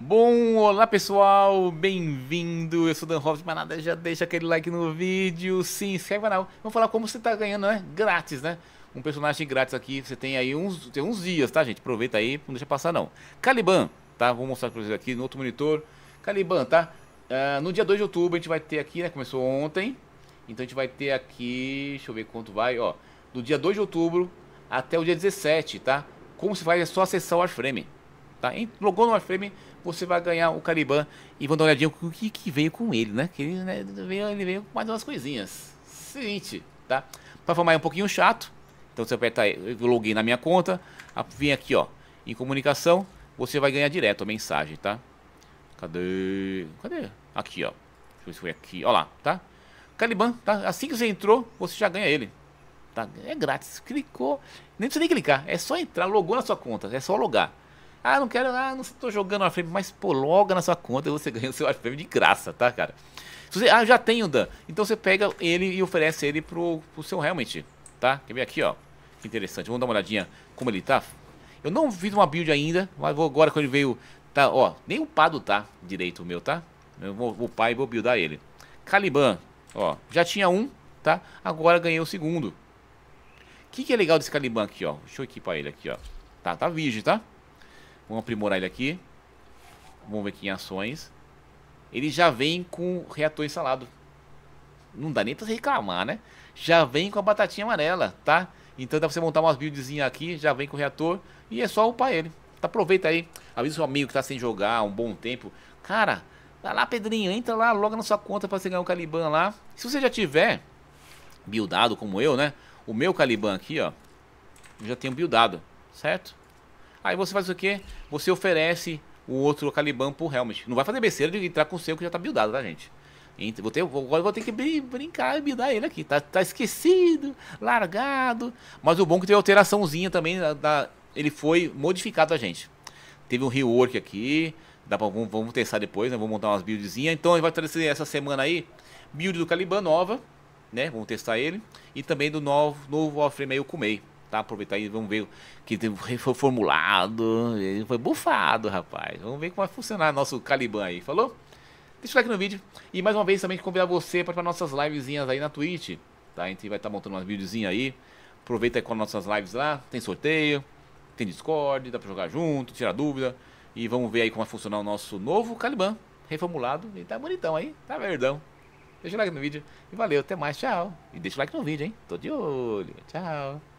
Bom, olá pessoal, bem-vindo, eu sou Dan Hobbs, mas nada, já deixa aquele like no vídeo, se inscreve no canal, vamos falar como você está ganhando, né, grátis, né, um personagem grátis aqui, você tem aí uns, tem uns dias, tá gente, aproveita aí, não deixa passar não. Caliban, tá, vou mostrar para vocês aqui no outro monitor, Caliban, tá, uh, no dia 2 de outubro a gente vai ter aqui, né, começou ontem, então a gente vai ter aqui, deixa eu ver quanto vai, ó, do dia 2 de outubro até o dia 17, tá, como se faz é só acessar o Warframe, Tá? Logou no iframe, você vai ganhar o Caliban e vão dar uma olhadinha o que, que veio com ele, né? Que ele, né, veio, ele veio com mais umas coisinhas. Seguinte, tá? Para formar é um pouquinho chato, então você aperta aí, eu loguei na minha conta, vem aqui, ó, em comunicação, você vai ganhar direto a mensagem, tá? Cadê? Cadê? Aqui, ó. Deixa eu ver se foi aqui. Ó lá, tá? Caliban, tá? Assim que você entrou, você já ganha ele. Tá? É grátis. Clicou. Nem precisa nem clicar. É só entrar, logou na sua conta. É só logar. Ah, não quero, ah, não estou jogando Warframe, mas pô, logo na sua conta você ganha o seu Warframe de graça, tá, cara? Você, ah, já tenho Dan. Então você pega ele e oferece ele pro, pro seu Helmet, tá? Quer ver aqui, ó. interessante. Vamos dar uma olhadinha como ele tá. Eu não fiz uma build ainda, mas vou agora quando ele veio, tá, ó, nem upado tá direito o meu, tá? Eu vou upar e vou buildar ele. Caliban, ó, já tinha um, tá? Agora ganhei o segundo. O que, que é legal desse Caliban aqui, ó? Deixa eu equipar ele aqui, ó. Tá, tá virgem, tá? Vamos aprimorar ele aqui. Vamos ver aqui em ações. Ele já vem com reator instalado. Não dá nem pra reclamar, né? Já vem com a batatinha amarela, tá? Então dá pra você montar umas buildzinhas aqui, já vem com o reator. E é só upar ele. Tá, aproveita aí. Avisa seu amigo que tá sem jogar há um bom tempo. Cara, vai lá, Pedrinho. Entra lá, logo na sua conta pra você ganhar o um Caliban lá. Se você já tiver buildado como eu, né? O meu Caliban aqui, ó. Eu já tenho buildado, certo? Aí você faz o quê? Você oferece o outro Caliban pro Helmet. Não vai fazer besteira de entrar com o seu que já tá buildado, tá, gente? Vou ter, agora vou ter que brincar e bidar ele aqui. Tá, tá esquecido, largado. Mas o bom é que teve alteraçãozinha também. Da, da, ele foi modificado a gente. Teve um rework aqui. Dá pra, vamos, vamos testar depois, né? Vamos montar umas buildzinhas. Então vai trazer essa semana aí. Build do Caliban nova, né? Vamos testar ele. E também do novo, novo Warframe aí, o Kumei tá? Aproveitar e vamos ver que foi formulado, foi bufado, rapaz. Vamos ver como vai funcionar nosso Caliban aí, falou? Deixa o like no vídeo e mais uma vez também convidar você para nossas livezinhas aí na Twitch, tá? A gente vai estar tá montando umas videozinhas aí. Aproveita aí com as nossas lives lá, tem sorteio, tem Discord, dá para jogar junto, tirar dúvida. E vamos ver aí como vai funcionar o nosso novo Caliban, reformulado. E tá bonitão aí, tá verdão. Deixa o like no vídeo. E valeu, até mais, tchau. E deixa o like no vídeo, hein? Tô de olho. Tchau.